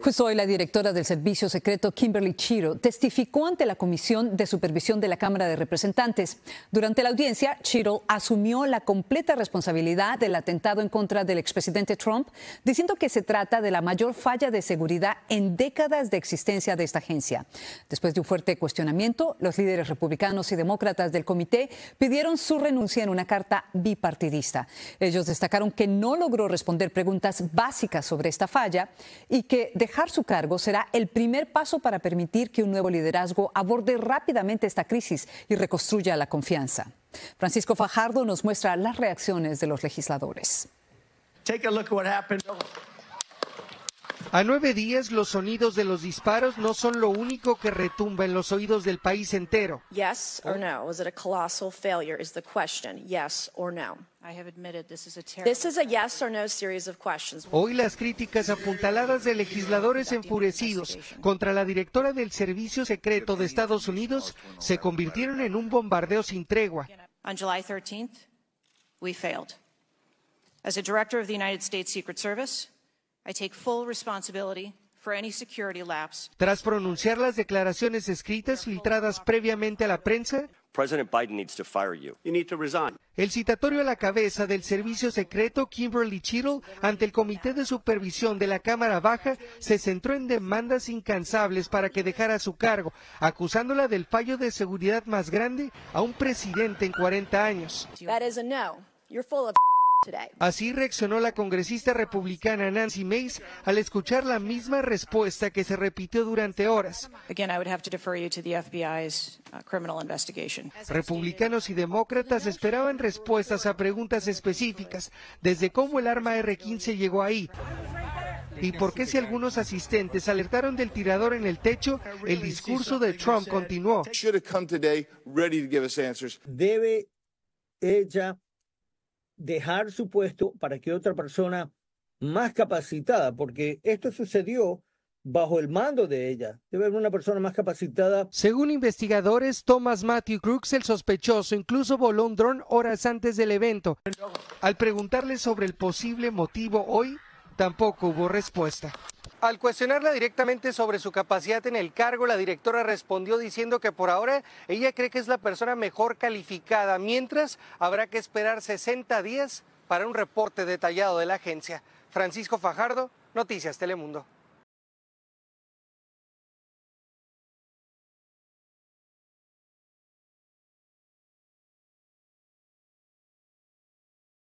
Justo pues hoy la directora del Servicio Secreto, Kimberly Chiro, testificó ante la Comisión de Supervisión de la Cámara de Representantes. Durante la audiencia, Chiro asumió la completa responsabilidad del atentado en contra del expresidente Trump, diciendo que se trata de la mayor falla de seguridad en décadas de existencia de esta agencia. Después de un fuerte cuestionamiento, los líderes republicanos y demócratas del comité pidieron su renuncia en una carta bipartidista. Ellos destacaron que no logró responder preguntas básicas sobre esta falla y que Dejar su cargo será el primer paso para permitir que un nuevo liderazgo aborde rápidamente esta crisis y reconstruya la confianza. Francisco Fajardo nos muestra las reacciones de los legisladores. A nueve días, los sonidos de los disparos no son lo único que retumba en los oídos del país entero. Yes or no? it a colossal failure? Is the question. Yes or no? Hoy las críticas apuntaladas de legisladores enfurecidos contra la directora del Servicio Secreto de Estados Unidos se convirtieron en un bombardeo sin tregua. On 13 we failed. As a director of the United States Secret Service, tras pronunciar las declaraciones escritas filtradas previamente a la prensa, El citatorio a la cabeza del servicio secreto Kimberly Chittle ante el Comité de Supervisión de la Cámara Baja se centró en demandas incansables para que dejara su cargo, acusándola del fallo de seguridad más grande a un presidente en 40 años. Así reaccionó la congresista republicana Nancy Mace al escuchar la misma respuesta que se repitió durante horas. Republicanos y demócratas esperaban respuestas a preguntas específicas, desde cómo el arma R-15 llegó ahí. ¿Y por qué si algunos asistentes alertaron del tirador en el techo, el discurso de Trump continuó? Debe ella dejar su puesto para que otra persona más capacitada, porque esto sucedió bajo el mando de ella. Debe haber una persona más capacitada. Según investigadores, Thomas Matthew Crooks, el sospechoso, incluso voló un dron horas antes del evento. Al preguntarle sobre el posible motivo hoy, tampoco hubo respuesta. Al cuestionarla directamente sobre su capacidad en el cargo, la directora respondió diciendo que por ahora ella cree que es la persona mejor calificada, mientras habrá que esperar 60 días para un reporte detallado de la agencia. Francisco Fajardo, Noticias Telemundo.